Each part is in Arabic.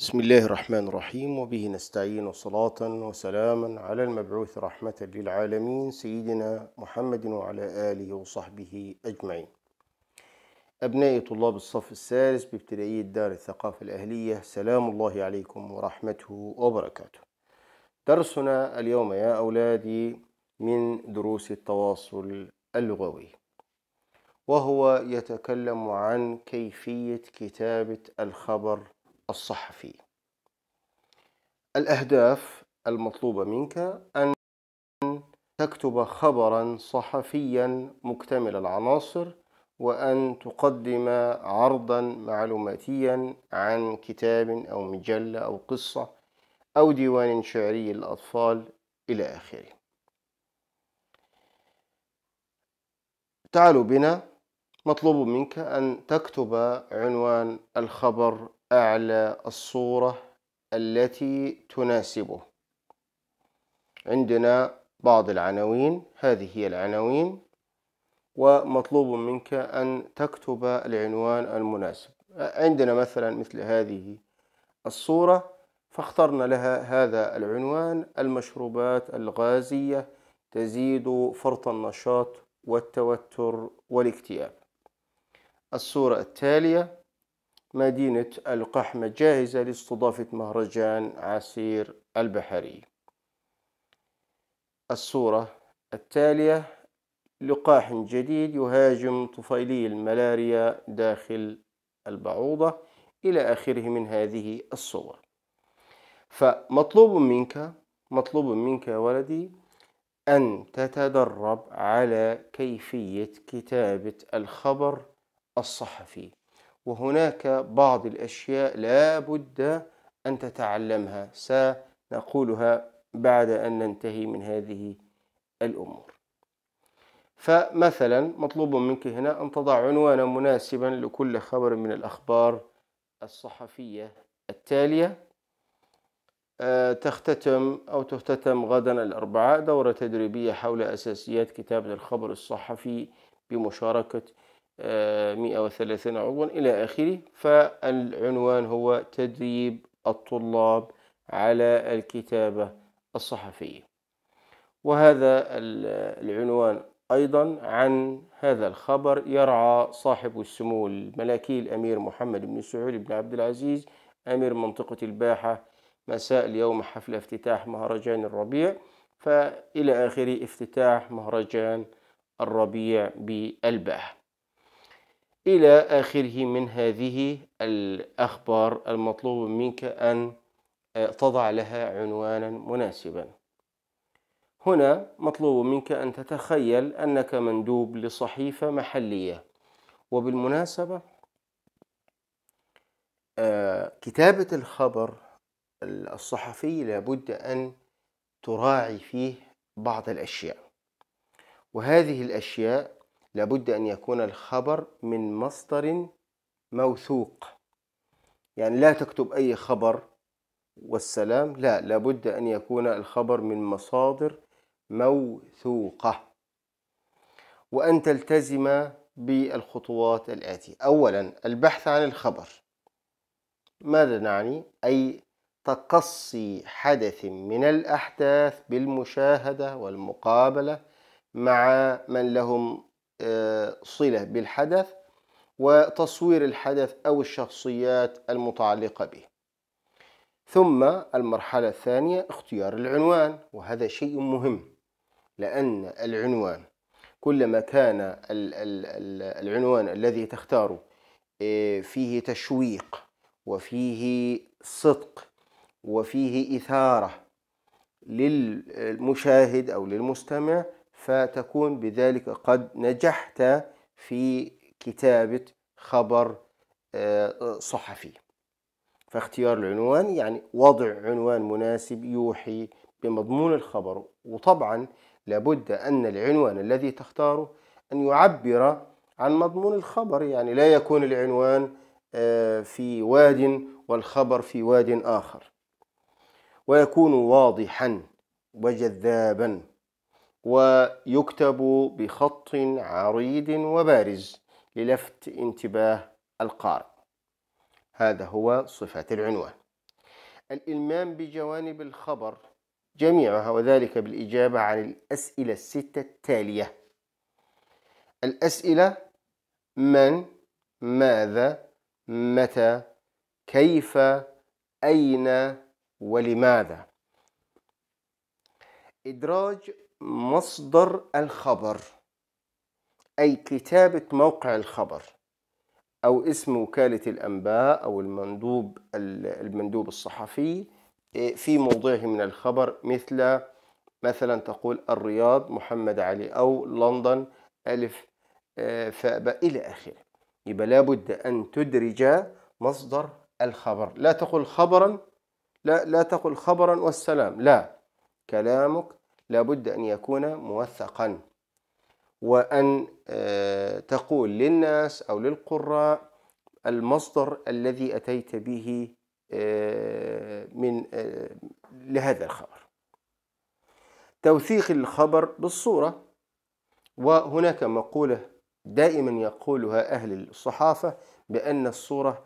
بسم الله الرحمن الرحيم وبه نستعين صلاة وسلاما على المبعوث رحمة للعالمين سيدنا محمد وعلى آله وصحبه أجمعين أبنائي طلاب الصف السادس بابتدائية دار الثقافة الأهلية سلام الله عليكم ورحمته وبركاته درسنا اليوم يا أولادي من دروس التواصل اللغوي وهو يتكلم عن كيفية كتابة الخبر الصحفي الأهداف المطلوبة منك أن تكتب خبرا صحفيا مكتمل العناصر وأن تقدم عرضا معلوماتيا عن كتاب أو مجلة أو قصة أو ديوان شعري للأطفال إلى آخره تعالوا بنا مطلوب منك أن تكتب عنوان الخبر أعلى الصورة التي تناسبه عندنا بعض العناوين هذه هي العناوين ومطلوب منك أن تكتب العنوان المناسب عندنا مثلا مثل هذه الصورة فاخترنا لها هذا العنوان المشروبات الغازية تزيد فرط النشاط والتوتر والاكتئاب الصورة التالية مدينة القحمة جاهزة لاستضافة مهرجان عسير البحري الصورة التالية لقاح جديد يهاجم طفيلي الملاريا داخل البعوضة إلى آخره من هذه الصور فمطلوب منك مطلوب منك يا ولدي أن تتدرب على كيفية كتابة الخبر الصحفي وهناك بعض الأشياء لا بد أن تتعلمها سنقولها بعد أن ننتهي من هذه الأمور فمثلا مطلوب منك هنا أن تضع عنوانا مناسبا لكل خبر من الأخبار الصحفية التالية آه، تختتم أو تختتم غدا الأربعاء دورة تدريبية حول أساسيات كتابة الخبر الصحفي بمشاركة 130 عضوا إلى آخره فالعنوان هو تدريب الطلاب على الكتابة الصحفية وهذا العنوان أيضا عن هذا الخبر يرعى صاحب السمو الملكي الأمير محمد بن سعود بن عبد العزيز أمير منطقة الباحة مساء اليوم حفل افتتاح مهرجان الربيع فإلى آخره افتتاح مهرجان الربيع بالباحة إلى آخره من هذه الأخبار المطلوب منك أن آه، تضع لها عنوانا مناسبا هنا مطلوب منك أن تتخيل أنك مندوب لصحيفة محلية وبالمناسبة آه، كتابة الخبر الصحفي لابد أن تراعي فيه بعض الأشياء وهذه الأشياء لابد أن يكون الخبر من مصدر موثوق يعني لا تكتب أي خبر والسلام لا لابد أن يكون الخبر من مصادر موثوقة وأن تلتزم بالخطوات الآتية أولا البحث عن الخبر ماذا نعني؟ أي تقصي حدث من الأحداث بالمشاهدة والمقابلة مع من لهم صلة بالحدث وتصوير الحدث أو الشخصيات المتعلقة به ثم المرحلة الثانية اختيار العنوان وهذا شيء مهم لأن العنوان كلما كان العنوان الذي تختاره آه، فيه تشويق وفيه صدق وفيه إثارة للمشاهد أو للمستمع فتكون بذلك قد نجحت في كتابة خبر آه، صحفي فاختيار العنوان يعني وضع عنوان مناسب يوحي بمضمون الخبر وطبعا لابد أن العنوان الذي تختاره أن يعبر عن مضمون الخبر يعني لا يكون العنوان آه، في واد والخبر في واد آخر ويكون واضحا وجذابا ويكتب بخط عريض وبارز للفت انتباه القارئ هذا هو صفات العنوان الإلمام بجوانب الخبر جميعها وذلك بالإجابة عن الأسئلة الستة التالية الأسئلة من ماذا متى كيف أين ولماذا إدراج مصدر الخبر أي كتابة موقع الخبر أو اسم وكالة الأنباء أو المندوب المندوب الصحفي إيه، في موضعه من الخبر مثل مثلا تقول الرياض محمد علي أو لندن ألف آه، فاء إلى آخره يبقى لابد أن تدرج مصدر الخبر لا تقل خبرا لا لا تقل خبرا والسلام لا كلامك لابد أن يكون موثقا وأن آه، تقول للناس أو للقراء المصدر الذي أتيت به آه، من آه، لهذا الخبر توثيق الخبر بالصورة وهناك مقولة دائما يقولها أهل الصحافة بأن الصورة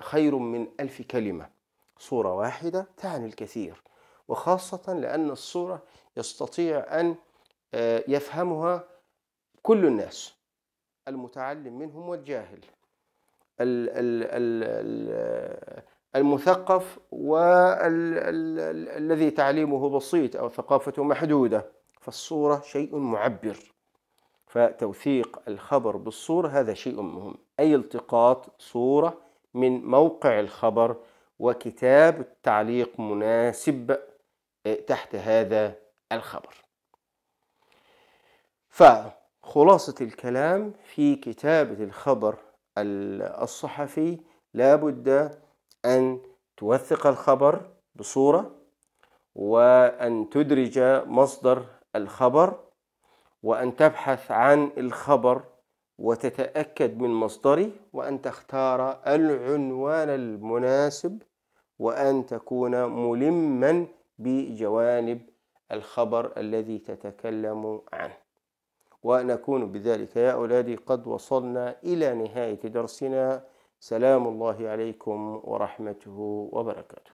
خير من ألف كلمة صورة واحدة تعني الكثير وخاصة لأن الصورة يستطيع أن آه، يفهمها كل الناس المتعلم منهم والجاهل المثقف والذي تعليمه بسيط أو ثقافته محدودة فالصورة شيء معبر فتوثيق الخبر بالصورة هذا شيء مهم أي التقاط صورة من موقع الخبر وكتاب التعليق مناسب تحت هذا الخبر فخلاصة الكلام في كتابة الخبر الصحفي لابد أن توثق الخبر بصورة وأن تدرج مصدر الخبر وأن تبحث عن الخبر وتتأكد من مصدره وأن تختار العنوان المناسب وأن تكون ملما بجوانب الخبر الذي تتكلم عنه ونكون بذلك يا أولادي قد وصلنا إلى نهاية درسنا سلام الله عليكم ورحمته وبركاته